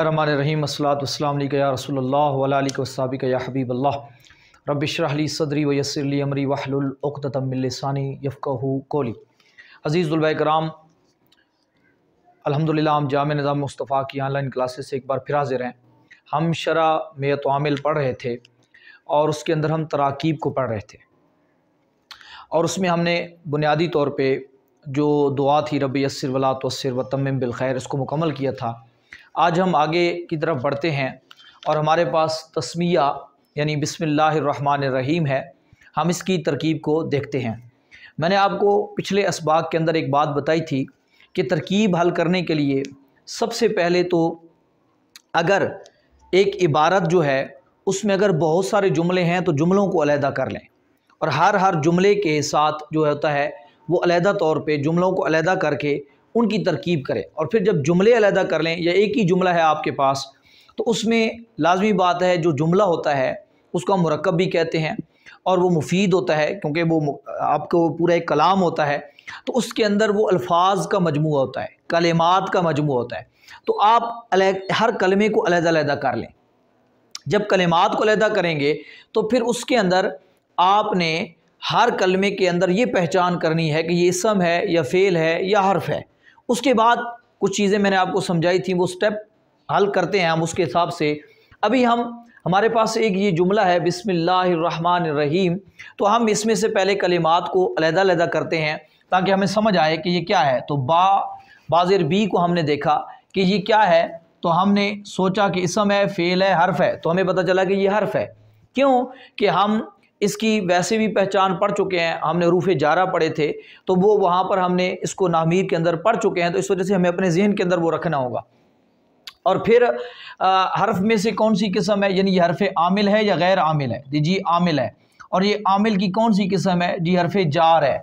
रमान रहीम असलातम या रसोल्लासाबिक या हबीब अल्लाह रबिशरली सदरी वयसरली अमरी वाहलतमिलसानी यफ़क़ू कोली अजीज़ुलबा कराम अलहमदिल्ला हम जाम निज़ाम मुस्तफ़ा की ऑनलाइन क्लासेस से एक बार फिर हाजिर हैं हम शरा में तोमिल पढ़ रहे थे और उसके अंदर हम तराकीब को पढ़ रहे थे और उसमें हमने बुनियादी तौर पर जो दुआ थी रब यसर वला तसर व तम बिलखैर उसको मुकम्मल किया था आज हम आगे की तरफ बढ़ते हैं और हमारे पास तस्मिया यानी बिसमिल्ल रहीम है हम इसकी तरकीब को देखते हैं मैंने आपको पिछले इसबाक के अंदर एक बात बताई थी कि तरकीब हल करने के लिए सबसे पहले तो अगर एक इबारत जो है उसमें अगर बहुत सारे जुमले हैं तो जुमलों को अलहदा कर लें और हर हर जुमले के साथ जो होता है वो अलहदा तौर पे जुमलों को अलहदा करके उनकी तरकीब करें और फिर जब जुमले अलहदा कर लें या एक ही जुमला है आपके पास तो उसमें लाजमी बात है जो जुमला होता है उसको हम मरकब भी कहते हैं और वो मुफीद होता है क्योंकि वो आपको पूरा एक कलाम होता है तो उसके अंदर वो अल्फाज का मजमू होता है कलेमात का मजमू होता है तो आप हर कलमे को अलहदा कर लें जब कलेमात को अलहदा करेंगे तो फिर उसके अंदर आपने हर कलमे के अंदर ये पहचान करनी है कि ये इसम है या फ़ेल है या हर्फ है उसके बाद कुछ चीज़ें मैंने आपको समझाई थी वो स्टेप हल करते हैं हम उसके हिसाब से अभी हम हमारे पास एक ये जुमला है बिसमीम तो हम इसमें से पहले कलिमात को अलहदादा करते हैं ताकि हमें समझ आए कि ये क्या है तो बा बाजिर बी को हमने देखा कि ये क्या है तो हमने सोचा कि इसम है फेल है हर्फ है तो हमें पता चला कि ये हर्फ है क्यों कि हम इसकी वैसे भी पहचान पढ़ चुके हैं हमने रूफ जारा पढ़े थे तो वो वहाँ पर हमने इसको नामीर के अंदर पढ़ चुके हैं तो इस वजह से हमें अपने जहन के अंदर वो रखना होगा और फिर आ, हर्फ में से कौन सी किस्म है यानी ये हरफ आमिल है या गैर आमिल है जी आमिल है और ये आमिल की कौन सी किस्म है जी हरफ जार है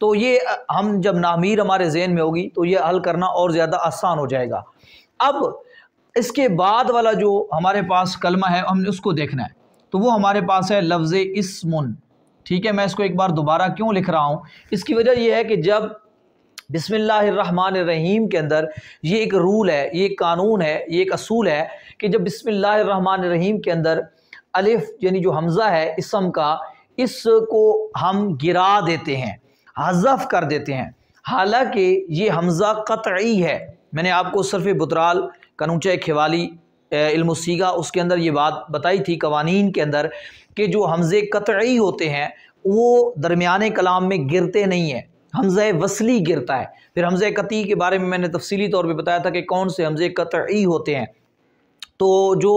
तो ये हम जब नामीर हमारे जहन में होगी तो ये हल करना और ज़्यादा आसान हो जाएगा अब इसके बाद वाला जो हमारे पास कलमा है हमने उसको देखना है तो वो हमारे पास है लफ्ज़ इसमुन ठीक है मैं इसको एक बार दोबारा क्यों लिख रहा हूँ इसकी वजह यह है कि जब बसमीम के अंदर ये एक रूल है ये एक कानून है ये एक असूल है कि जब बसमीम के अंदर अलिफ यानी जो हमज़ा है इसम का इस को हम गिरा देते हैं हजफ कर देते हैं हालांकि ये हमज़ा कतई है मैंने आपको सिर्फ बुतराल कनूचे खिवाली इल्मीगा उसके अंदर ये बात बताई थी कवानीन के अंदर कि जो हमज़े कतई होते हैं वो दरमियान कलाम में गिरते नहीं हैं हमज़ वसली गिरता है फिर हमज़ कती के बारे में मैंने तफसीली तौर पर बताया था कि कौन से हमजे कतई होते हैं तो जो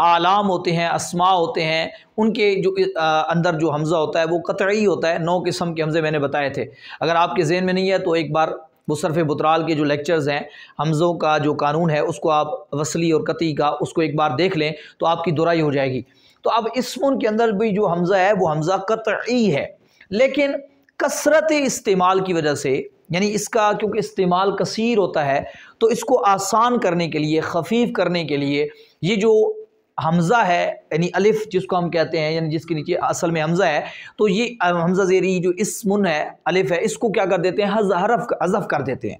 आलाम होते हैं असमा होते हैं उनके जो आ, अंदर जो हमज़ा होता है वो कतई होता है नौ किस्म के हमज़े मैंने बताए थे अगर आपके जहन में नहीं है तो एक बार मुशरफ बुतराल के जो लेक्चर्स हैं हमज़ों का जो कानून है उसको आप वसली और कती का उसको एक बार देख लें तो आपकी दुराई हो जाएगी तो अब इसमुन के अंदर भी जो हमज़ा है वो हमज़ा कतई है लेकिन कसरत इस्तेमाल की वजह से यानी इसका क्योंकि इस्तेमाल कसीर होता है तो इसको आसान करने के लिए खफीफ करने के लिए ये जो हमज़ा है यानी अलिफ़ जिसको हम कहते हैं यानी जिसके नीचे असल में हमज़ा है तो ये हमज़ा ज़ेरी जो मुन है अलिफ़ है इसको क्या कर देते हैं हजहरफ़ अजफ़ कर देते हैं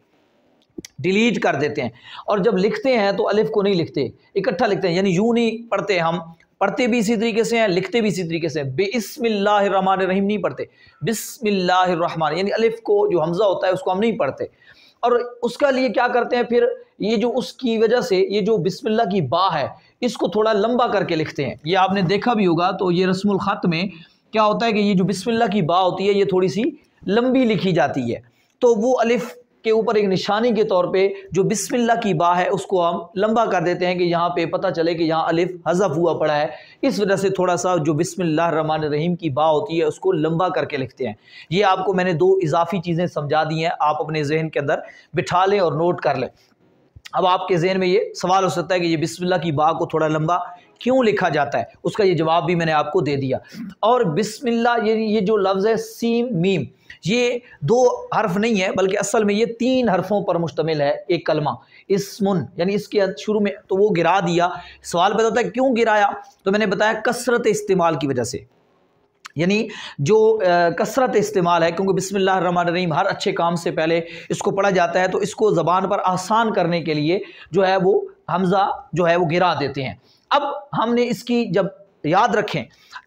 डिलीट कर देते हैं और जब लिखते हैं तो अलिफ़ को नहीं लिखते इकट्ठा लिखते हैं यानी यूँ नहीं पढ़ते हम पढ़ते भी इसी तरीके से हैं लिखते भी इसी तरीके से हैं बेसमिल्लामान रहीम नहीं पढ़ते बिसमिल्लर यानी अलिफ़ को जो हमज़ा होता है उसको हम नहीं पढ़ते और उसका लिए क्या करते हैं फिर ये जो उसकी वजह से ये जो बिस्मिल्ला की बा है इसको थोड़ा लंबा करके लिखते हैं ये आपने देखा भी होगा तो ये रस्म ख़त में क्या होता है कि ये जो बिस्मिल्ला की बा होती है ये थोड़ी सी लंबी लिखी जाती है तो वो अलिफ़ के ऊपर एक निशानी के तौर पे जो बिस्मिल्ला की बा है उसको हम लंबा कर देते हैं कि यहाँ पे पता चले कि यहाँ अलिफ हजफ हुआ पड़ा है इस वजह से थोड़ा सा जो बिस्मिल्लाह रहमान रहीम की बा होती है उसको लंबा करके लिखते हैं ये आपको मैंने दो इजाफी चीज़ें समझा दी हैं आप अपने जहन के अंदर बिठा लें और नोट कर लें अब आपके जहन में ये सवाल हो सकता है कि ये बिस्मिल्लाह की बा को थोड़ा लंबा क्यों लिखा जाता है उसका ये जवाब भी मैंने आपको दे दिया और बिस्मिल्लाह ये ये जो लफ्ज़ है सीम मीम ये दो हर्फ नहीं है बल्कि असल में ये तीन हरफों पर मुश्तमिल है एक कलमा इसमुन यानी इसके शुरू में तो वो गिरा दिया सवाल पता होता है क्यों गिराया तो मैंने बताया कसरत इस्तेमाल की वजह से यानी जो कसरत इस्तेमाल है क्योंकि बिसमीम हर अच्छे काम से पहले इसको पढ़ा जाता है तो इसको ज़बान पर आसान करने के लिए जो है वो हमज़ा जो है वो गिरा देते हैं अब हमने इसकी जब याद रखें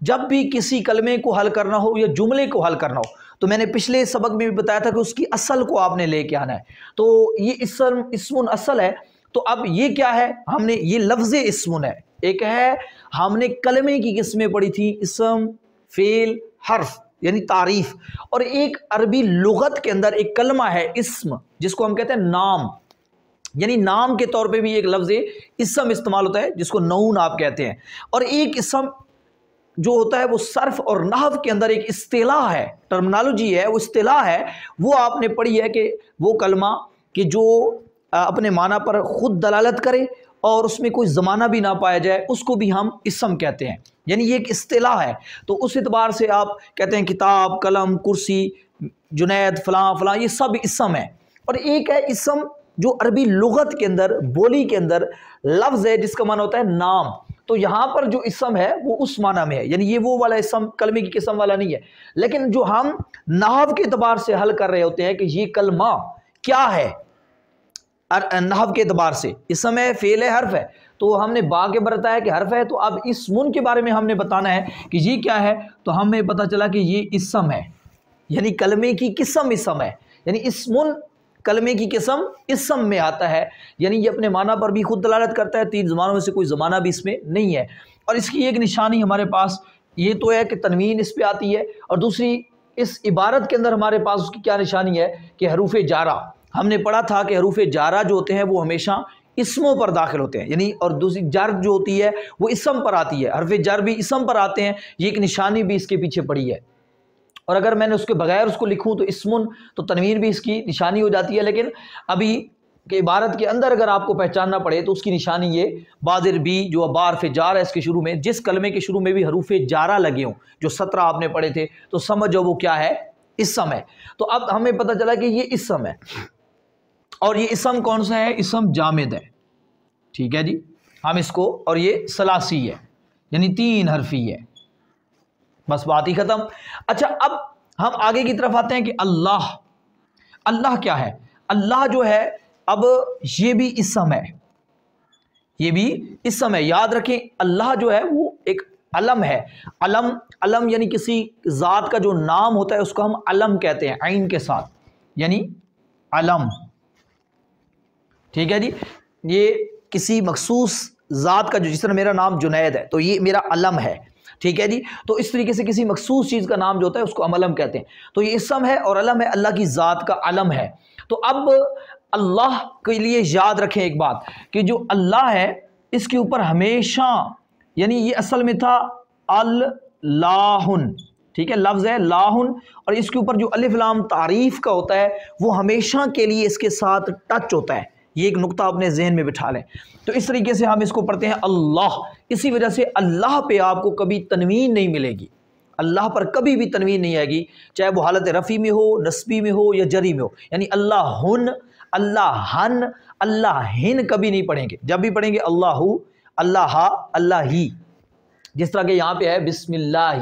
जब भी किसी कलमे को हल करना हो या जुमले को हल करना हो तो मैंने पिछले सबक में भी बताया था कि उसकी असल को आपने लेके आना है तो ये इसम इसमुन असल है तो अब ये क्या है हमने ये लफ्ज़ इसमुन है एक है हमने कलमे की किस्में पढ़ी थी इसम फेल हर्फ यानी तारीफ और एक अरबी लुगत के अंदर एक कलमा है इसम जिसको हम कहते हैं नाम यानी नाम के तौर पे भी एक लफ्ज़ इसम इस्तेमाल होता है जिसको नऊन आप कहते हैं और एक इसम जो होता है वो सर्फ और नहव के अंदर एक इस्तेला है टर्मिनोलॉजी है वो इस्तेला है वो आपने पढ़ी है कि वो कलमा कि जो अपने माना पर ख़ुद दलालत करे और उसमें कोई ज़माना भी ना पाया जाए उसको भी हम इसम कहते हैं यानी ये एक अतलाह है तो उस एतबार से आप कहते हैं किताब कलम कुर्सी जुनैद फलां फलां ये सब इसम है और एक है इसम जो अरबी लगत के अंदर बोली के अंदर लफ्ज़ है जिसका माना होता है नाम तो यहाँ पर जो इसम है वो उस माना में है यानी ये वो वाला इसम कलमे की किस्म वाला नहीं है लेकिन जो हम नहाव के अतबार से हल कर रहे होते हैं कि ये कलमा क्या है नहव के अतबार से इसम है फेल है हर्फ है तो हमने बा के पर बताया कि हर्फ है तो अब इस मुन के बारे में हमने बताना है कि ये क्या है तो हमें पता चला कि ये इसम है यानी कलमे की किस्म इसम है यानी इस मुन कलमे की किस्म इसम में आता है यानी ये अपने माना पर भी खुद दलालत करता है तीन ज़मानों में से कोई ज़माना भी इसमें नहीं है और इसकी एक निशानी हमारे पास ये तो है कि तनवीन इस पर आती है और दूसरी इस इबारत के अंदर हमारे पास उसकी क्या निशानी है कि हरूफ जारा हमने पढ़ा था कि हरूफ जारा जो होते हैं वो हमेशा इसमों पर दाखिल होते हैं यानी और दूसरी जर जो होती है वो इसम पर आती है हरफ जर भी इसम पर आते हैं ये एक निशानी भी इसके पीछे पड़ी है और अगर मैंने उसके बगैर उसको लिखूँ तो इसमन तो तनवीर भी इसकी निशानी हो जाती है लेकिन अभी के इबारत के अंदर अगर आपको पहचानना पड़े तो उसकी निशानी ये बादिर बी जो बार फे जार है इसके शुरू में जिस कलमे के शुरू में भी हरूफ जारा लगे हों जो सत्रह आपने पढ़े थे तो समझ जाओ वो क्या है इस समय तो अब हमें पता चला कि ये इस समय और ये इसम कौन सा है इसम जामिद है ठीक है जी हम इसको और ये सलासी है यानी तीन हरफी है बस बात ही ख़त्म अच्छा अब हम आगे की तरफ आते हैं कि अल्लाह अल्लाह क्या है अल्लाह जो है अब ये भी इसम है ये भी इस समय याद रखें अल्लाह जो है वो एक अलम है अलम अलम यानी किसी ज़ात का जो नाम होता है उसको हम अलम कहते हैं आइन के साथ यानी अलम ठीक है जी ये किसी मखसूस ज़ात का जो जिस तरह मेरा नाम जुनैद है तो ये मेरा अलम है ठीक है जी तो इस तरीके से किसी मखसूस चीज़ का नाम जो होता है उसको अमलम कहते हैं तो ये इसम है और अलम है अल्लाह की ज़ात का अलम है तो अब अल्लाह के लिए याद रखें एक बात कि जो अल्लाह है इसके ऊपर हमेशा यानी ये असल में था अल्लाहुन ठीक है लफ्ज़ है लाहुन और इसके ऊपर जो लाम तारीफ़ का होता है वो हमेशा के लिए इसके साथ टच होता है ये एक नुकता अपने जहन में बिठा लें तो इस तरीके से हम इसको पढ़ते हैं अल्लाह इसी वजह से अल्लाह पे आपको कभी तनवीन नहीं मिलेगी अल्लाह पर कभी भी तनवीन नहीं आएगी चाहे वो हालत रफ़ी में हो नस्बी में हो या जरी में हो यानी अल्लाह हन अल्लाह हन अल्लाह हिन कभी नहीं पढ़ेंगे जब भी पढ़ेंगे अल्लाह अल्लाह अल्लाह ही जिस तरह के यहाँ पे है बिस्मिल्लाह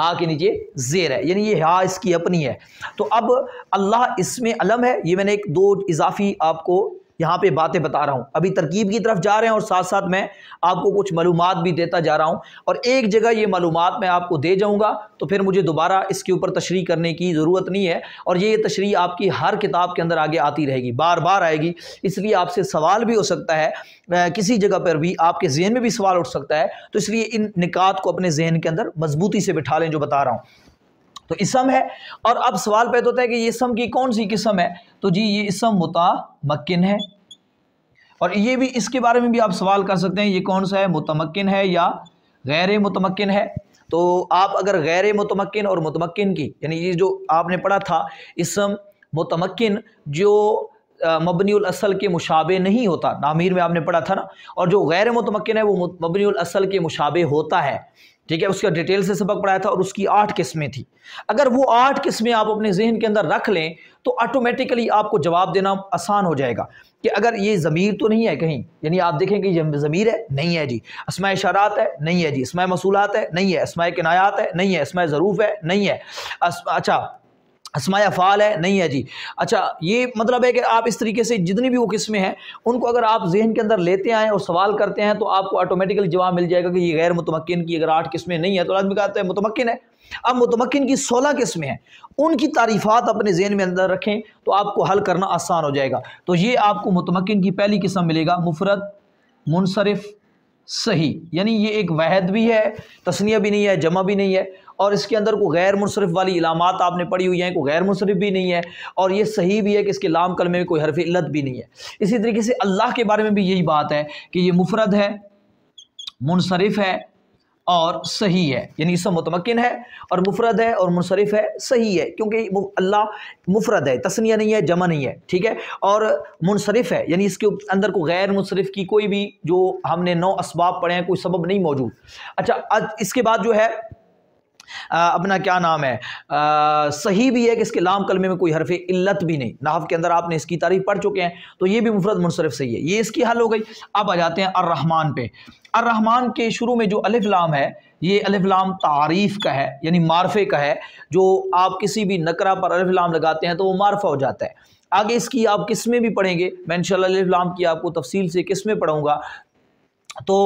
हाँ के नीचे जेर है यानी ये हा इसकी अपनी है तो अब अल्लाह इसमें अलम है ये मैंने एक दो इजाफी आपको यहाँ पे बातें बता रहा हूँ अभी तरकीब की तरफ जा रहे हैं और साथ साथ मैं आपको कुछ मालूम भी देता जा रहा हूँ और एक जगह ये मालूम मैं आपको दे जाऊँगा तो फिर मुझे दोबारा इसके ऊपर तशरी करने की ज़रूरत नहीं है और ये तशरी आपकी हर किताब के अंदर आगे आती रहेगी बार बार आएगी इसलिए आपसे सवाल भी हो सकता है किसी जगह पर भी आपके जहन में भी सवाल उठ सकता है तो इसलिए इन निकात को अपने जहन के अंदर मजबूती से बिठा लें जो बता रहा हूँ तो इसम है और अब सवाल पैदा होता है कि ये इसम की कौन सी किस्म है तो जी ये इसम मुतामक्न है और ये भी इसके बारे में भी आप सवाल कर सकते हैं ये कौन सा है मुतमक्न है या गैर मुतमक्न है तो आप अगर गैर मुतमक्न और मुतमक्न की यानी ये जो आपने पढ़ा था इसम मुतमक्न जो असल के मुशाबे नहीं होता नामीर में आपने पढ़ा था ना और जो गैर मुतमकिन है वो मबनी असल के मुशाबे होता है ठीक है उसका डिटेल से सबक पढ़ाया था और उसकी आठ किस्में थी अगर वो आठ किस्में आप अपने जहन के अंदर रख लें तो ऑटोमेटिकली आपको जवाब देना आसान हो जाएगा कि अगर ये ज़मीर तो नहीं है कहीं यानी आप देखें कि ये ज़मीर है नहीं है जी इसमा इशारात है नहीं है जी इसमा मसूलत है नहीं है इसमा किनायात है नहीं है इसमा ज़रूफ़ है नहीं है अच्छा हसमाया फ़ाल है नहीं है जी अच्छा ये मतलब है कि आप इस तरीके से जितनी भी वो किस्में हैं उनको अगर आप जहन के अंदर लेते आएँ और सवाल करते हैं तो आपको ऑटोमेटिकली जवाब मिल जाएगा कि ये गैर मुतमक्न की अगर आठ किस्में नहीं है तो आदमी कहते हैं मुतमक्न है अब मुतमक्न की सोलह किस्में हैं उनकी तारीफ़ात अपने जहन में अंदर रखें तो आपको हल करना आसान हो जाएगा तो ये आपको मुतमक्न की पहली किस्म मिलेगा मुफरत मुनसरफ़ सही यानी ये एक वहद भी है तस्निया भी नहीं है जमा भी नहीं है और इसके अंदर को गैर मुनसरफ वाली इलामत आपने पढ़ी हुई हैं को गैर मुनसरफ भी नहीं है और ये सही भी है कि इसके लाम कलमे में कोई हरफ इल्लत भी नहीं है इसी तरीके से अल्लाह के बारे में भी यही बात है कि ये मुफरद है मुनसरफ है और सही है यानी इसम मतमकिन है और मुफरद है और मुनसरफ है सही है क्योंकि अल्लाह मुफरद है तसनिया नहीं है जमा नहीं है ठीक है और मुनसरफ है यानी इसके अंदर को गैर मुनसरफ की कोई भी जो हमने नौ इसबाब पढ़े हैं कोई सबब नहीं मौजूद अच्छा इसके बाद जो है अपना क्या नाम है आ, सही भी है कि इसके लाम कलमे में कोई हरफ इल्लत भी नहीं नाहव के अंदर आपने इसकी तारीफ पढ़ चुके हैं तो ये भी मुफरत मुनसरफ सही है ये इसकी हल हो गई अब आ जाते हैं अर्रहमान पे अर्रहमान के शुरू में जो अलिफ लाम है ये अलिफ लाम तारीफ़ का है यानी मारफे का है जो आप किसी भी नकरा पर अलिफ लाम लगाते हैं तो वो मारफा हो जाता है आगे इसकी आप किस में भी पढ़ेंगे मैं इंशाल्लाह अलिफ लाम की आपको तफसील से किस में पढ़ूंगा तो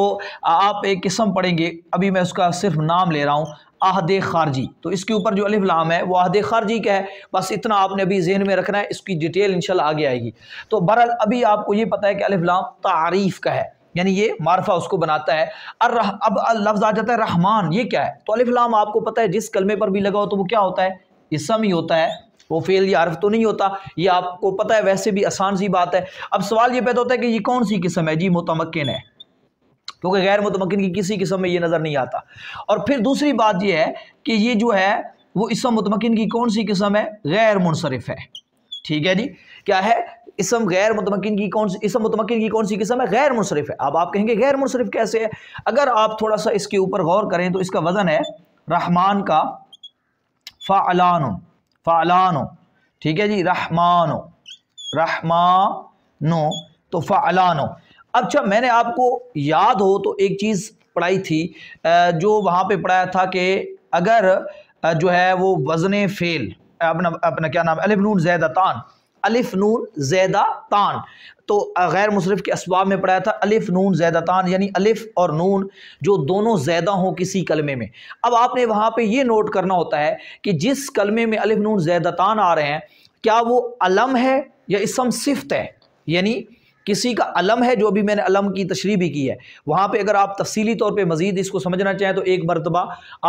आप एक किस्म पढ़ेंगे अभी मैं उसका सिर्फ नाम ले रहा हूँ आहद खारजी तो इसके ऊपर जो अलिफ लाम है वो आहद खारजी का है बस इतना आपने अभी जहन में रखना है इसकी डिटेल इनशाला आगे आएगी तो बहरहाल अभी आपको ये पता है कि अलिफ लाम तारीफ़ का है यानी ये मारफा उसको बनाता है और अब लफ्ज़ आ जाता है रहमान ये क्या है तो अलिफ लाम आपको पता है जिस कलमे पर भी लगा हो तो वो क्या होता है इसम ही होता है वो फेल या अर्फ तो नहीं होता ये आपको पता है वैसे भी आसान सी बात है अब सवाल ये पैदा होता है कि ये कौन सी किस्म है जी मुतमकिन है क्योंकि गैर मुतमकिन की किसी किस्म में ये नज़र नहीं आता और फिर दूसरी बात यह है कि ये जो है वो इसम मुतमकिन की कौन सी किस्म है गैर मुनसरफ है ठीक है जी क्या है इसम गैर मुतमकिन की कौन सी इसम मुतमकिन की कौन सी किस्म है गैर मुनसरफ है अब आप कहेंगे गैर मुनसरफ कैसे है अगर आप थोड़ा सा इसके ऊपर गौर करें तो इसका वज़न है रहमान का फ़ालान फ़ालान ठीक है जी रहमान रहमानो तो फलानो अच्छा मैंने आपको याद हो तो एक चीज़ पढ़ाई थी जो वहाँ पे पढ़ाया था कि अगर जो है वो वजन फ़ेल अपना अपना क्या नाम अलिफ नून जैदा तान अलिफ नून जैदा तान तो गैर मुशरफ के इसबाब में पढ़ाया था अलिफ नून जैदा तान यानी अलिफ और नून जो दोनों जैदा हों किसी कलमे में अब आपने वहाँ पर यह नोट करना होता है कि जिस कलमे में अलिफ नून जैदा तान आ रहे हैं क्या वो अलम है या इसम सिफ्त है यानी किसी का अलम है जो भी मैंने अलम की तशरी भी की है वहाँ पे अगर आप तफसीली तौर पे मज़ीद इसको समझना चाहें तो एक मरतबा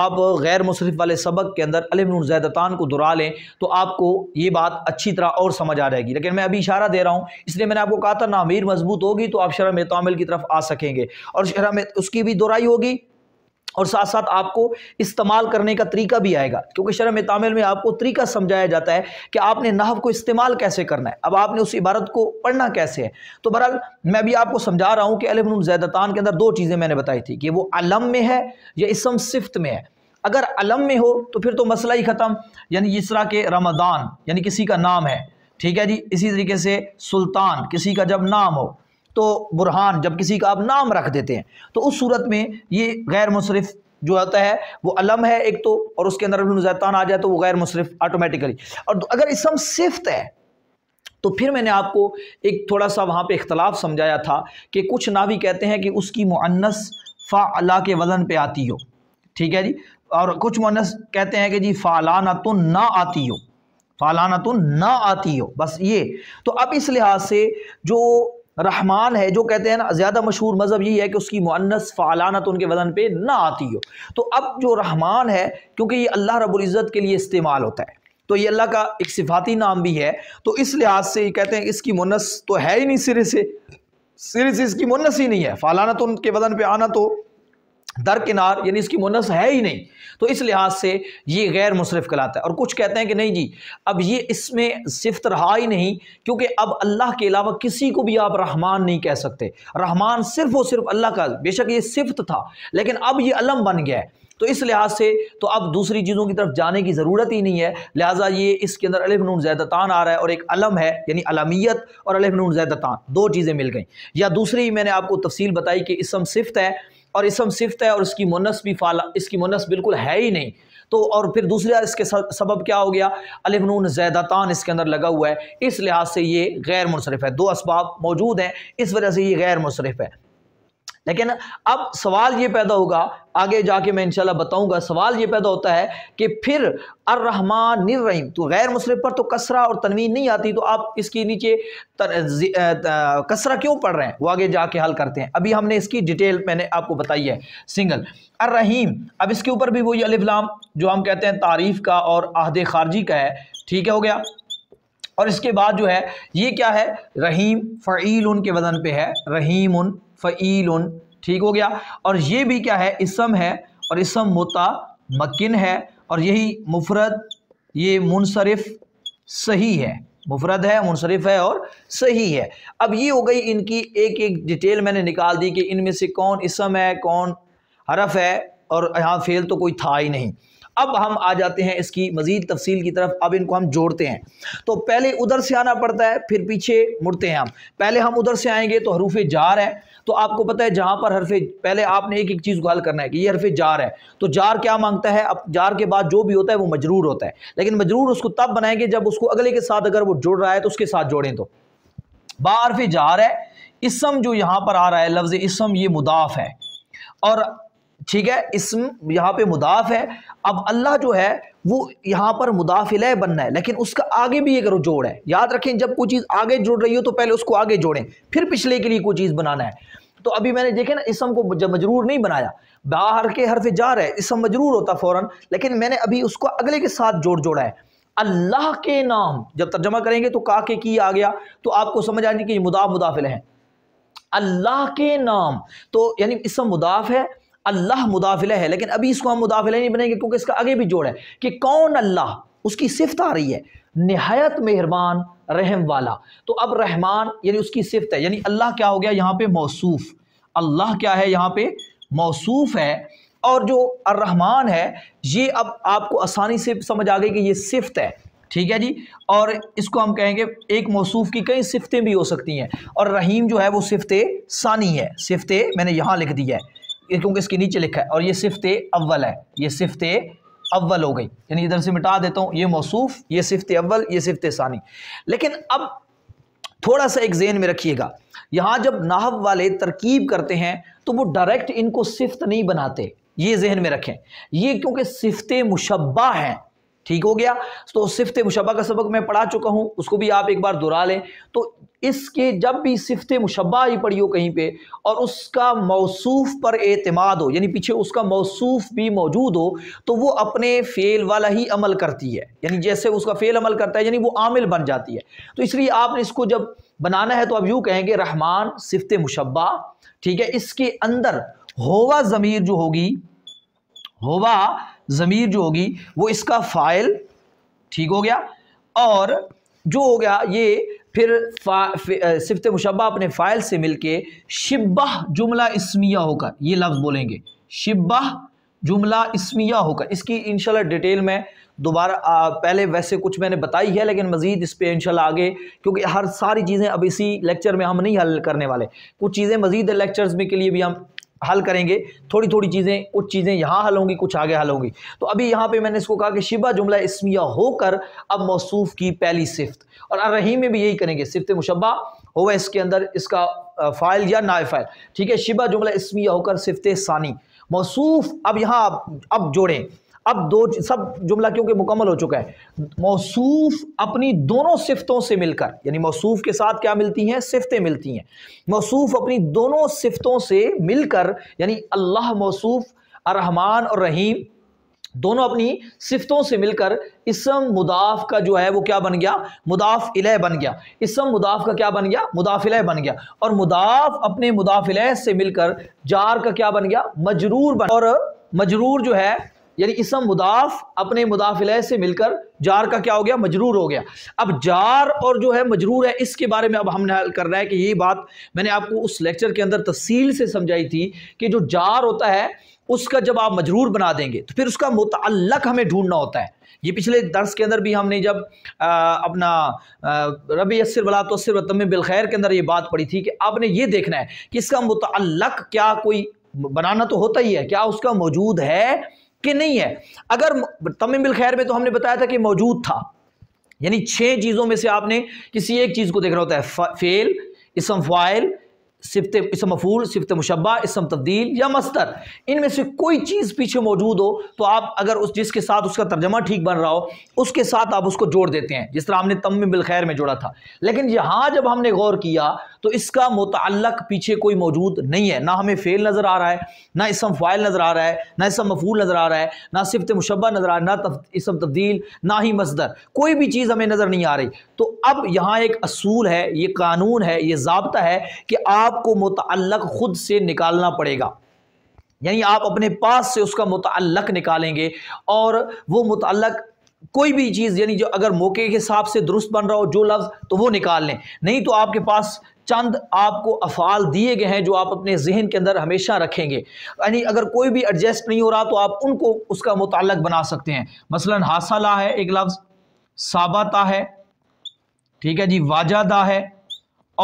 आप गैर मुसरफ वाले सबक के अंदर अलमजैदान को दुरा लें तो आपको ये बात अच्छी तरह और समझ आ जाएगी लेकिन मैं अभी इशारा दे रहा हूँ इसलिए मैंने आपको कहा था ना अमीर मजबूत होगी तो आप शरम तामिल की तरफ आ सकेंगे और शरम उसकी भी दुराई होगी और साथ साथ आपको इस्तेमाल करने का तरीका भी आएगा क्योंकि शर्म तामिल में आपको तरीका समझाया जाता है कि आपने नहव को इस्तेमाल कैसे करना है अब आपने उस इबारत को पढ़ना कैसे है तो बहरहाल मैं भी आपको समझा रहा हूँ कि अलमन जैदतान के अंदर दो चीज़ें मैंने बताई थी कि वो अलम में है या इसम सिफ्त में है अगर अलम में हो तो फिर तो मसला ही ख़त्म यानी जिस तरह के रमदान यानी किसी का नाम है ठीक है जी इसी तरीके से सुल्तान किसी का जब नाम हो तो बुरहान जब किसी का आप नाम रख देते हैं तो उस सूरत में ये गैर मुशरफ जो आता है वो अलम है एक तो और उसके अंदर नुजैतान आ जाए तो वो गैर मुशरफ आटोमेटिकली और तो अगर इसम सिफ्त है तो फिर मैंने आपको एक थोड़ा सा वहाँ पे इख्तलाफ समझाया था कि कुछ नावी कहते हैं कि उसकी मुअन्नस फ़ा अला के वज़न पे आती हो ठीक है जी और कुछ मुअन्नस कहते हैं कि जी फ़ालाना तो ना आती हो फ़ालाना तो ना आती हो बस ये तो अब इस लिहाज से जो रहमान है जो कहते हैं ना ज़्यादा मशहूर मज़हब यही है कि उसकी मुअन्नस फ़ालानत उनके वजन पे ना आती हो तो अब जो रहमान है क्योंकि ये अल्लाह रबुल्ज़त के लिए इस्तेमाल होता है तो ये अल्लाह का एक सिफाती नाम भी है तो इस लिहाज से कहते हैं इसकी मुनस तो है ही नहीं सिरे से सिरे से इसकी मुनस ही नहीं है तो उनके वजन पर आना तो दरकिनार यानी इसकी मुनस है ही नहीं तो इस लिहाज से ये गैर मुशरफ कहलाता है और कुछ कहते हैं कि नहीं जी अब ये इसमें सिफ्त रहा ही नहीं क्योंकि अब अल्लाह के अलावा किसी को भी आप रहमान नहीं कह सकते रहमान सिर्फ और सिर्फ अल्लाह का बेशक ये सिफ्त था लेकिन अब ये अलम बन गया है तो इस लिहाज से तो अब दूसरी चीज़ों की तरफ जाने की ज़रूरत ही नहीं है लिहाजा ये इसके अंदर अलिफ नून जैदतान आ रहा है और एक अलम है यानी अलमियत और अलिफ नून जैदतान दो चीज़ें मिल गई या दूसरी मैंने आपको तफसील बताई कि इसम सिफ्त है और इसम सिफ्त है और उसकी मुनस भी फाला इसकी मुनस बिल्कुल है ही नहीं तो और फिर दूसरा इसके सबब क्या हो गया अलिफ़नून जैदातान इसके अंदर लगा हुआ है इस लिहाज से ये गैर मुनसरफ है दो इसबाब मौजूद हैं इस वजह से ये गैर मुनसरफ है लेकिन अब सवाल ये पैदा होगा आगे जाके मैं इंशाल्लाह बताऊंगा सवाल ये पैदा होता है कि फिर अर्रहमान रहीम तो गैर मुस्लिम पर तो कसरा और तनवीन नहीं आती तो आप इसके नीचे कसरा क्यों पढ़ रहे हैं वो आगे जाके हल करते हैं अभी हमने इसकी डिटेल मैंने आपको बताई है सिंगल अर्रहीम अब इसके ऊपर भी वही अलिफ्लाम जो हम कहते हैं तारीफ़ का और आहद खारजी का है ठीक है हो गया और इसके बाद जो है ये क्या है रहीम फ़ील उनके वज़न पे है रहीम उन फ़ीलन ठीक हो गया और ये भी क्या है इसम है और इसम मुता मकिन है और यही मुफरत ये मुनसरफ सही है मुफरद है मुनसरफ है और सही है अब ये हो गई इनकी एक एक डिटेल मैंने निकाल दी कि इनमें से कौन इसम है कौन हरफ है और यहाँ फेल तो कोई था ही नहीं अब हम आ जाते हैं इसकी मज़ीद तफसील की तरफ अब इनको हम जोड़ते हैं तो पहले उधर से आना पड़ता है फिर पीछे मुड़ते हैं हम पहले हम उधर से आएंगे तो हरूफ जार है तो आपको पता है जहाँ पर हरफे पहले आपने एक एक चीज़ को हल करना है कि ये हरफे जार है तो जार क्या मांगता है अब जार के बाद जो भी होता है वो मजरूर होता है लेकिन मजरूर उसको तब बनाएंगे जब उसको अगले के साथ अगर वो जुड़ रहा है तो उसके साथ जोड़ें तो बा जार है इसम जो यहाँ पर आ रहा है लफ्ज़ इसम ये मुदाफ़ है और ठीक है इसम यहाँ पे मुदाफ है अब अल्लाह जो है वो यहाँ पर मुदाफिल बनना है लेकिन उसका आगे भी एक जोड़ है याद रखें जब कोई चीज़ आगे जुड़ रही हो तो पहले उसको आगे जोड़ें फिर पिछले के लिए कोई चीज़ बनाना है तो अभी मैंने देखे ना इसम को जब मजरूर नहीं बनाया बाहर के हरफ जा रहा है इसम मजरूर होता फ़ौरन लेकिन मैंने अभी उसको अगले के साथ जोड़ जोड़ा है अल्लाह के नाम जब तर्जमा करेंगे तो का के की आ गया तो आपको समझ आ जाएगी कि मुदाफ मुदाफिल हैं अल्लाह के नाम तो यानी इसम मुदाफ है अल्लाह मुदाफिला है लेकिन अभी इसको हम मुदाफिला नहीं बनेंगे क्योंकि इसका आगे भी जोड़ है कि कौन अल्लाह उसकी सिफत आ रही है नहायत मेहरबान रहम वाला तो अब रहमान यानी उसकी सिफत है यानी अल्लाह क्या हो गया यहाँ पे मौसूफ अल्लाह क्या है यहाँ पे मौसूफ है और जो अर्रहमान है ये अब आपको आसानी से समझ आ गई कि ये सिफत है ठीक है जी और इसको हम कहेंगे एक मौसूफ की कई सिफतें भी हो सकती हैं और रहीम जो है वो सिफत सानी है सिफत मैंने यहाँ लिख दी है क्योंकि इसके नीचे लिखा है और ये सिफ्त अव्वल है ये सिफ्त अव्वल हो गई यानी इधर से मिटा देता हूँ ये मौसूफ ये सिफ्त अव्वल ये सिफ्त सानी लेकिन अब थोड़ा सा एक जेन में रखिएगा यहाँ जब नाहव वाले तरकीब करते हैं तो वो डायरेक्ट इनको सिफ्त नहीं बनाते ये जहन में रखें ये क्योंकि सिफ्त मुशबा हैं ठीक हो गया तो सिफ्त मुशबा का सबक मैं पढ़ा चुका हूँ उसको भी आप एक बार दोहरा लें तो इसके जब भी सिफ्त मुशबा ही पढ़ी हो कहीं पे और उसका मौसूफ पर एतमाद हो यानी पीछे उसका मौसूफ भी मौजूद हो तो वो अपने फ़ेल वाला ही अमल करती है यानी जैसे उसका फ़ेल अमल करता है यानी वो आमिल बन जाती है तो इसलिए आपने इसको जब बनाना है तो आप यूँ कहेंगे रहमान सिफ्त मुशबा ठीक है इसके अंदर होवा ज़मीर जो होगी होवा ज़मीर जो होगी वो इसका फ़ाइल ठीक हो गया और जो हो गया ये फिर सिफत मुशबा अपने फ़ाइल से मिलके शिब्बा जुमला इसमिया होकर ये लफ्ज़ बोलेंगे शिब्बा जुमला इसमिया होकर इसकी इनशाला डिटेल में दोबारा पहले वैसे कुछ मैंने बताई है लेकिन मज़ीद इस पर इनशाला आगे क्योंकि हर सारी चीज़ें अब इसी लेक्चर में हम नहीं हल करने वाले कुछ चीज़ें मज़ीद लेक्चर्स में के लिए भी हम हल करेंगे थोड़ी थोड़ी चीज़ें कुछ चीज़ें यहाँ हल होंगी कुछ आगे हल होंगी तो अभी यहाँ पे मैंने इसको कहा कि शिबा जुमला इसमिया होकर अब मौसूफ़ की पहली सिफ्त और अर्रहीम में भी यही करेंगे सिफ्त मुशबा होगा इसके अंदर इसका फ़ाइल या नाए फ़ाइल ठीक है शिबा जुमला इसमिया होकर सिफ्त सानी मौसूफ अब यहाँ अब जोड़ें अब दो सब जुमला क्योंकि मुकम्मल हो चुका है मौसूफ अपनी दोनों सिफतों से मिलकर यानी मौसूफ के साथ क्या मिलती हैं सिफतें मिलती हैं मौसूफ अपनी दोनों सिफतों से मिलकर यानी अल्लाह मौसूफ अरहमान और रहीम दोनों अपनी सिफतों से मिलकर इसम मुदाफ का जो है वो क्या बन गया मुदाफ इलह बन गया इसम मुदाफ का क्या बन गया मुदाफ इलह बन गया और मुदाफ अपने मुदाफ इलह से मिलकर जार का क्या बन गया मजरूर बन और मजरूर जो है यानी इसम मुदाफ अपने मुदाफिल से मिलकर जार का क्या हो गया मजरूर हो गया अब जार और जो है मजरूर है इसके बारे में अब हमने हल कर रहा है कि ये बात मैंने आपको उस लेक्चर के अंदर तफसील से समझाई थी कि जो जार होता है उसका जब आप मजरूर बना देंगे तो फिर उसका मुतलक हमें ढूंढना होता है ये पिछले दर्स के अंदर भी हमने जब आ, अपना रबी असर वला तसर वतम बिलखैर के अंदर ये बात पड़ी थी कि आपने ये देखना है कि इसका मुतलक क्या कोई बनाना तो होता ही है क्या उसका मौजूद है कि नहीं है अगर तमिम बिल खैर में तो हमने बताया था कि मौजूद था यानी छह चीज़ों में से आपने किसी एक चीज़ को देखना होता है फेल इसम फाइल सिफत इसम मफूल सिफत मुशबा इसम तब्दील या मस्तर इनमें से कोई चीज़ पीछे मौजूद हो तो आप अगर उस जिसके साथ उसका तर्जमा ठीक बन रहा हो उसके साथ आप उसको जोड़ देते हैं जिस तरह हमने तम बिलखैर में जोड़ा था लेकिन यहाँ जब हमने गौर किया तो इसका मतलक पीछे कोई मौजूद नहीं है ना हमें फ़ेल नज़र आ रहा है ना इसम फ़ाइल नज़र आ रहा है ना इसम मफूल नज़र आ रहा है ना सिफत मुशबा नज़र आ रहा है ना इसम तब्दील ना ही मजदर कोई भी चीज़ हमें नज़र नहीं आ रही तो अब यहाँ एक असूल है ये कानून है ये जबता है कि आप आपको मुतलक ख़ुद से निकालना पड़ेगा यानी आप अपने पास से उसका मुतलक निकालेंगे और वो मुतलक कोई भी चीज़ यानी जो अगर मौके के हिसाब से दुरुस्त बन रहा हो जो लफ्ज़ तो वो निकाल लें नहीं तो आपके पास चंद आपको अफ़ाल दिए गए हैं जो आप अपने जहन के अंदर हमेशा रखेंगे यानी अगर कोई भी एडजस्ट नहीं हो रहा तो आप उनको उसका मुतलक बना सकते हैं मसला हासला है एक लफ्ज़ साबाता है ठीक है जी वाजादा है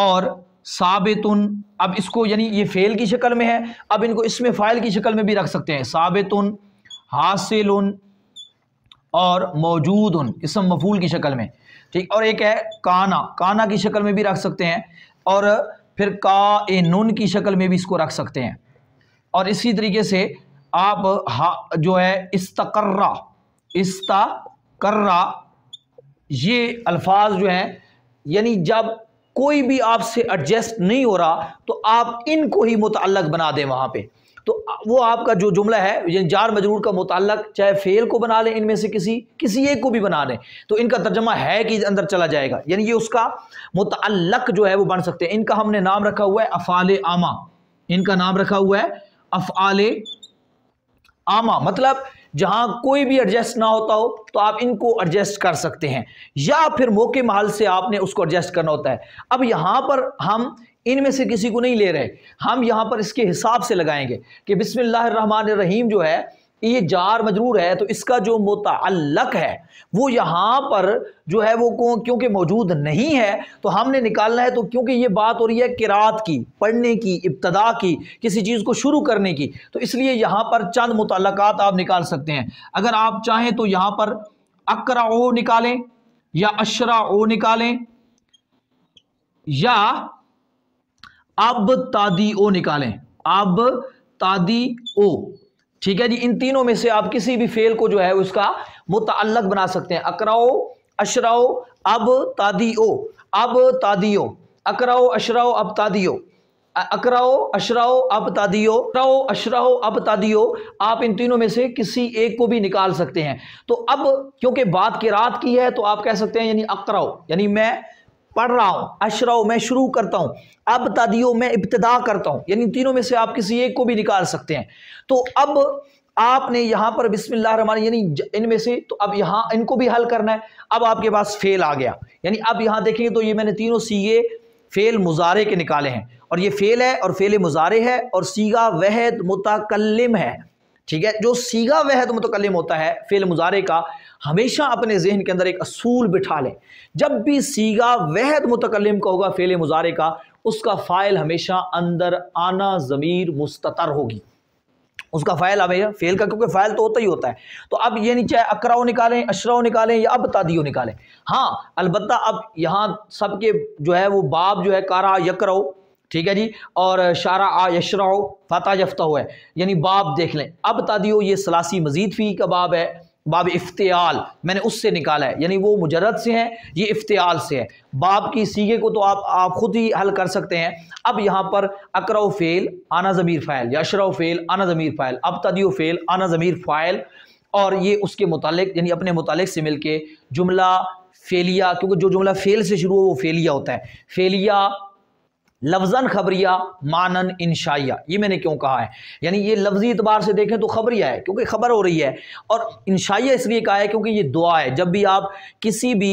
और साबितुन अब इसको यानी ये फेल की शक्ल में है अब इनको इसमें फ़ाइल की शक्ल में भी रख सकते हैं साबितुन हासिल और मौजूद उन इसम मफूल की शक्ल में ठीक और एक है काना काना की शक्ल में भी रख सकते हैं और फिर का ए नुन की शक्ल में भी इसको रख सकते हैं और इसी तरीके से आप हा जो है इस्तकर्रा इस्ता कर्रा ये अल्फाज जो हैं यानी जब कोई भी आपसे एडजस्ट नहीं हो रहा तो आप इनको ही मुतलक बना दें वहाँ पर तो वो आपका जो जुमला है जार मजरूर का मुतलक चाहे फेल को बना लें इनमें से किसी किसी एक को भी बना लें तो इनका तर्जमा है कि अंदर चला जाएगा यानी ये उसका मुतलक जो है वो बन सकते हैं इनका हमने नाम रखा हुआ है अफ़ाल आमा इनका नाम रखा हुआ है अफ़ाल आमा मतलब जहां कोई भी एडजस्ट ना होता हो तो आप इनको एडजस्ट कर सकते हैं या फिर मौके महल से आपने उसको एडजस्ट करना होता है अब यहां पर हम इनमें से किसी को नहीं ले रहे हम यहां पर इसके हिसाब से लगाएंगे कि बिस्मिल्लाह रहीम जो है ये जार मजरूर है तो इसका जो मुतलक है वो यहाँ पर जो है वो क्योंकि मौजूद नहीं है तो हमने निकालना है तो क्योंकि ये बात हो रही है किरात की पढ़ने की इब्तदा की किसी चीज़ को शुरू करने की तो इसलिए यहाँ पर चंद मुतलक़ात आप निकाल सकते हैं अगर आप चाहें तो यहाँ पर अकरा ओ निकालें या अशरा ओ निकालें या अब तादी ओ निकालें अब तादी ओ ठीक है जी इन तीनों में से आप किसी भी फेल को जो है उसका मुतल बना सकते हैं अकराओ अशराओ अब तादियो अब तादियो अकराओ अशराओ अब तादियो अकराओ अशराओ अब तादियो अकराओ अशराओ अब तादियो आप इन तीनों में से किसी एक को भी निकाल सकते हैं तो अब क्योंकि बात की रात की है तो आप कह सकते हैं यानी अकराओ यानी मैं पढ़ रहा हूँ अशरा मैं शुरू करता हूँ अब तदियों में इब्तदा करता हूँ यानी तीनों में से आप किसी एक को भी निकाल सकते हैं तो अब आपने यहाँ पर बिस्मिल्लाह यानी इनमें से तो अब यहाँ इनको भी हल करना है अब आपके पास फेल आ गया यानी अब यहाँ देखेंगे तो ये मैंने तीनों सीगे फेल मुजारे के निकाले हैं और ये फेल है और फेल मुजारे है और सीगा वहद मुतकलम है ठीक है जो सीगा वहद मुतकलम होता है फेल मुजारे का हमेशा अपने जहन के अंदर एक असूल बिठा लें जब भी सीगा वहद मुतकलम का होगा फेल मुजारे का उसका फ़ाइल हमेशा अंदर आना ज़मीर मुस्तर होगी उसका फ़ाइल हमेशा फेल का क्योंकि फ़ाइल तो होता ही होता है तो अब ये नहीं चाहे अकराओ निकालें अशराओ निकालें या अब तादियों निकालें हाँ अलबत् अब यहाँ सबके जो है वो बाप जो है कारा यकराओ ठीक है जी और शारा आ यशरा फाता यफ्ता हुआ है यानी बाब देख लें अब तादियो ये सलासी मजीद फ़ी का बाब है बाब इफ्तियाल मैंने उससे निकाला है यानी वो मुजरद से हैं ये इफ्तियाल से है बाब की सीगे को तो आप आप खुद ही हल कर सकते हैं अब यहाँ पर अकरा फ़ेल आना ज़मीर फ़ायल याशरा फ़ेल आना ज़मीर फ़ायल अब तदियो फ़ेल आना ज़मीर फ़ायल और ये उसके मुतल यानी अपने मुतल से मिल के जुमला फेलिया क्योंकि जो जुमला फेल से शुरू हो वो फेलिया होता है फेलिया लफजन खबरिया मानन इंशाइया ये मैंने क्यों कहा है यानी ये लफ्जी एतबार से देखें तो खबरिया है क्योंकि खबर हो रही है और इंशाइया इसलिए कहा है क्योंकि ये दुआ है जब भी आप किसी भी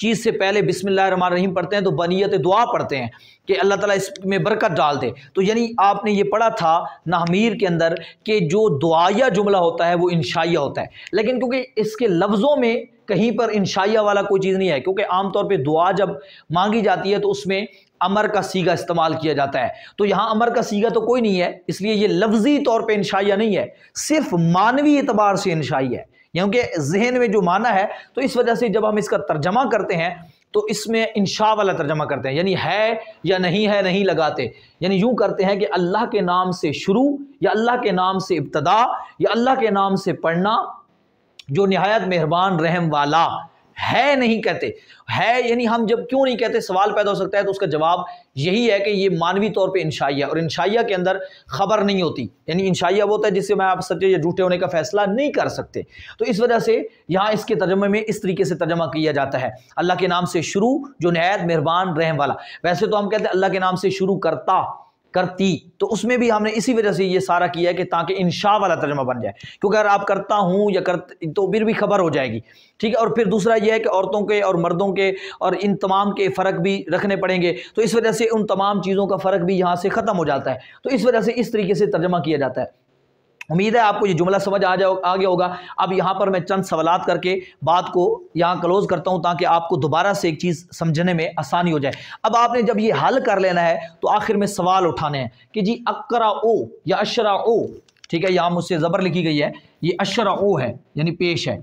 चीज़ से पहले बिसमिल्लाहमान रहीम पढ़ते हैं तो बनीत दुआ पढ़ते हैं कि अल्लाह ताला इसमें बरकत डाल दे तो यानी आपने ये पढ़ा था नाहमीर के अंदर कि जो दुआया जुमला होता है वो इंशाइया होता है लेकिन क्योंकि इसके लफ्ज़ों में कहीं पर इंशाइया वाला कोई चीज़ नहीं है क्योंकि आमतौर पर दुआ जब मांगी जाती है तो उसमें अमर का सीगा इस्तेमाल किया जाता है तो यहाँ अमर का सीगा तो कोई नहीं है इसलिए ये लफ्जी तौर पर इंशाइया नहीं है सिर्फ मानवी एतबार से इंशाइया है क्योंकि जहन में जो माना है तो इस वजह से जब हम इसका तर्जमा करते हैं तो इसमें इंशा वाला तर्जमा करते हैं यानी है या नहीं है नहीं लगाते यानी यूं करते हैं कि अल्लाह के नाम से शुरू या अल्लाह के नाम से इब्तदा या अल्लाह के नाम से पढ़ना जो नहायत मेहरबान रहम वाला है नहीं कहते है यानी हम जब क्यों नहीं कहते सवाल पैदा हो सकता है तो उसका जवाब यही है कि ये मानवी तौर पे इंशाइया और इंशाइया के अंदर खबर नहीं होती यानी इंशाइया वो होता है जिससे मैं आप सच्चे या झूठे होने का फैसला नहीं कर सकते तो इस वजह से यहाँ इसके तर्जमे में इस तरीके से तर्जमा किया जाता है अल्लाह के नाम से शुरू जो नहायत मेहरबान रहम वाला वैसे तो हम कहते हैं अल्लाह के नाम से शुरू करता करती तो उसमें भी हमने इसी वजह से ये सारा किया है कि ताकि इंशा वाला तर्जमा बन जाए क्योंकि अगर आप करता हूँ या कर तो फिर भी खबर हो जाएगी ठीक है और फिर दूसरा यह है कि औरतों के और मर्दों के और इन तमाम के फ़र्क भी रखने पड़ेंगे तो इस वजह से उन तमाम चीज़ों का फ़र्क भी यहाँ से ख़त्म हो जाता है तो इस वजह से इस तरीके से तर्जमा किया जाता है उम्मीद है आपको ये जुमला समझ आ जाओ आ गया होगा अब यहाँ पर मैं चंद सवालत करके बात को यहाँ क्लोज करता हूँ ताकि आपको दोबारा से एक चीज़ समझने में आसानी हो जाए अब आपने जब ये हल कर लेना है तो आखिर में सवाल उठाने हैं कि जी अकरा ओ या अशरा ओ ठीक है यहाँ मुझसे ज़बर लिखी गई है ये अशरा ओ है यानी पेश है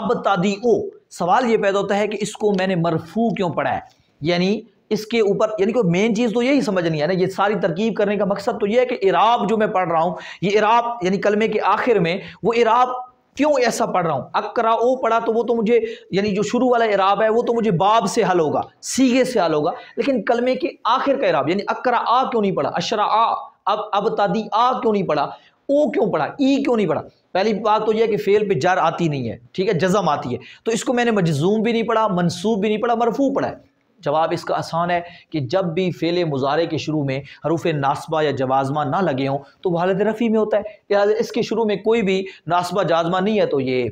अब तादी ओ सवाल ये पैदा होता है कि इसको मैंने मरफू क्यों पढ़ा है यानी इसके ऊपर यानी कि मेन चीज़ तो यही समझनी है ना ये सारी तरकीब करने का मकसद तो ये है कि इराब जो मैं पढ़ रहा हूँ ये इराब यानी कलमे के आखिर में वो इराब क्यों ऐसा पढ़ रहा हूँ अकरा ओ पढ़ा तो वो तो मुझे यानी जो शुरू वाला इराब है वो तो मुझे बाब से हल होगा सीगे से हल होगा लेकिन कलमे के आखिर का इराब यानी अकरा आ क्यों नहीं पढ़ा अशरा आ अब अब तादी आ क्यों नहीं पढ़ा ओ क्यों पढ़ा ई क्यों नहीं पढ़ा पहली बात तो यह कि फेल पे जर आती नहीं है ठीक है जजम आती है तो इसको मैंने मजजूम भी नहीं पढ़ा मनसूब भी नहीं पढ़ा मरफू पढ़ा है जवाब इसका आसान है कि जब भी फेले मुजारे के शुरू में हरूफ नासबा या जवाज़मा ना लगे हों तो वह हालत रफ़ी में होता है लिहाजा इसके शुरू में कोई भी नासबा जाजमा नहीं है तो ये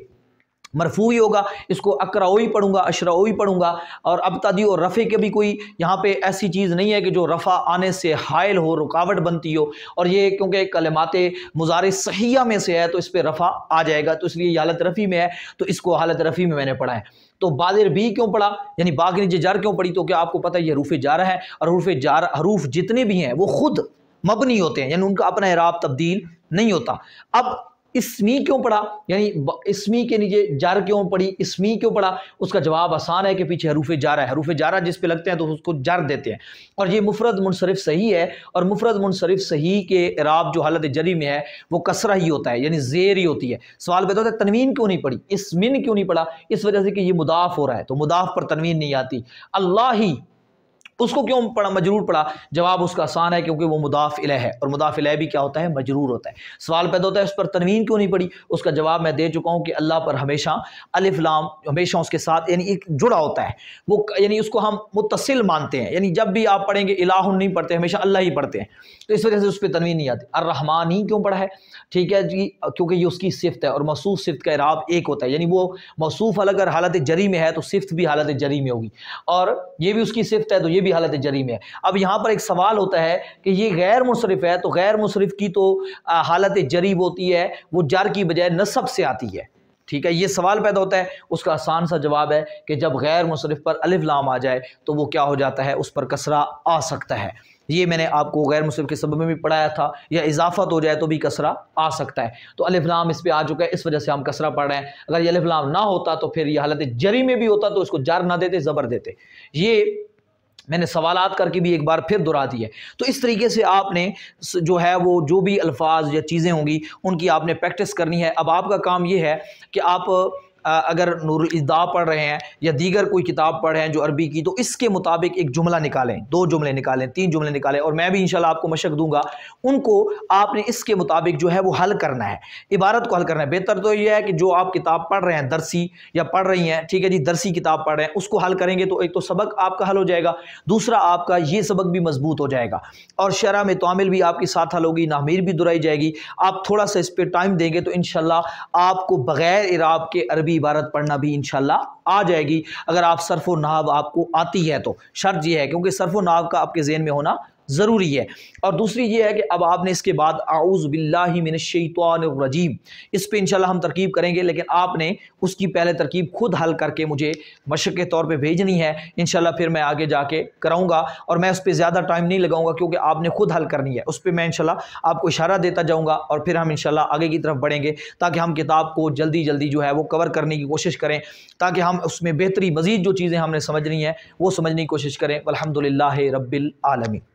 मरफू ही होगा इसको अकरा ही पढ़ूंगा ही पढ़ूंगा और अबतदी और रफ़े के भी कोई यहाँ पे ऐसी चीज़ नहीं है कि जो रफ़ा आने से हायल हो रुकावट बनती हो और ये क्योंकि कलमात मुजार सहिया में से है तो इस पर रफ़ा आ जाएगा तो इसलिए हालत रफ़ी में है तो इसको हालत रफ़ी में मैंने पढ़ा है तो बादिर बी क्यों पड़ा यानी बा के नीचे जार क्यों पड़ी तो क्या आपको पता है ये हरूफ जार है और हरूफ जार हरूफ जितने भी हैं वो खुद मबनी होते हैं यानी उनका अपना इराब तब्दील नहीं होता अब इसमी क्यों पड़ा यानी इसमी के नीचे जार क्यों पड़ी इसमी क्यों पड़ा उसका जवाब आसान है कि पीछे हरूफ जारा है हरूफ जारा जिस पे लगते हैं तो उसको जार देते हैं और ये मुफरत मुनसरफ सही है और मुफरत मुनसरफ सही के राब जो हालत जरी में है वो कसरा ही होता है यानी जेर ही होती है सवाल पैदा होता है तनवीन क्यों नहीं पड़ी इसमिन क्यों नहीं पड़ा इस वजह से कि ये मुदाफ़ हो रहा है तो मुदाफ़ पर तनवीन नहीं आती अल्लाह ही उसको क्यों पढ़ा मजरूर पढ़ा जवाब उसका आसान है क्योंकि वो मुदाफिल है और मुदाफिल भी क्या होता है मजरूर होता है सवाल पैदा होता है उस पर तनवीन क्यों नहीं पड़ी उसका जवाब मैं दे चुका हूँ कि अल्लाह पर हमेशा अलिफ्लाम हमेशा उसके साथ यानी एक जुड़ा होता है वो यानी उसको हम मुतसिल मानते हैं यानी जब भी आप पढ़ेंगे इलाह नहीं पढ़ते हमेशा अल्लाह ही पढ़ते हैं तो इस वजह से उस पर तनवीन नहीं आती अर रहमान ही क्यों पढ़ा है ठीक है जी क्योंकि ये उसकी सिफ्त है और मसूफ सिफ्त का इराब एक होता है यानी वो मसूफ अलग अगर हालत जरी में है तो सिफ्त भी हालत जरी में होगी और ये भी उसकी सिफ्त है तो ये भी हालत जरी में है अब यहाँ पर एक सवाल होता है कि ये गैर मुशरफ है तो गैर मुशरफ की तो हालत जरीब होती है वो जर की बजाय नसब से आती है ठीक है ये सवाल पैदा होता है उसका आसान सा जवाब है कि जब गैर मुशरफ पर अलिफ लाम आ जाए तो वो क्या हो जाता है उस पर कसरा आ सकता है ये मैंने आपको गैर मुस्लिम के सब में भी पढ़ाया था या इजाफत हो जाए तो भी कसरा आ सकता है तो अलिफ्लाम इस पर आ चुका है इस वजह से हम कसरा पढ़ रहे हैं अगर ये अलफ़लाम ना होता तो फिर यह हालत जरी में भी होता तो इसको जार ना देते ज़बर देते ये मैंने सवालात करके भी एक बार फिर दोहरा दी है तो इस तरीके से आपने जो है वो जो भी अल्फाज या चीज़ें होंगी उनकी आपने प्रैक्टिस करनी है अब आपका काम ये है कि आप अगर नूरदा पढ़ रहे हैं या दीगर कोई किताब पढ़ रहे हैं जो अरबी की तो इसके मुताबिक एक जुमला निकालें दो जुमले निकालें तीन जुमले निकालें और मैं भी इंशाल्लाह आपको मशक दूंगा उनको आपने इसके मुताबिक जो है वो हल करना है इबारत को हल करना है बेहतर तो यह है कि जो आप किताब पढ़ रहे हैं दरसी या पढ़ रही हैं ठीक है जी दरसी किताब पढ़ रहे हैं उसको हल करेंगे तो एक तो सबक आपका हल हो जाएगा दूसरा आपका ये सबक भी मजबूत हो जाएगा और शरा में तामिल भी आपके साथ हल होगी नामीर भी दुराई जाएगी आप थोड़ा सा इस पर टाइम देंगे तो इन आपको बग़ैर इराब के अरबी अरबी इबारत पढ़ना भी इन आ जाएगी अगर आप सरफ़ नाव आपको आती है तो शर्त यह है क्योंकि सरफ़ नाव का आपके जेन में होना ज़रूरी है और दूसरी ये है कि अब आपने इसके बाद आउज़ बिल्लाजीम इस पर इनशाला हम तरकीब करेंगे लेकिन आपने उसकी पहले तरकीब खुद हल करके मुझे मशक़ के तौर पर भेजनी है इन फिर मैं आगे जाके कराऊँगा और मैं उस पर ज़्यादा टाइम नहीं लगाऊँगा क्योंकि आपने खुद हल करनी है उस पर मैं इन आपको इशारा देता जाऊँगा और फिर हम इन आगे की तरफ बढ़ेंगे ताकि हम किताब को जल्दी जल्दी जो है वो कवर करने की कोशिश करें ताकि हम उसमें बेहतरी मज़ीद जो चीज़ें हमने समझनी है वो समझने की कोशिश करें अलहमदिल्ला रबालमी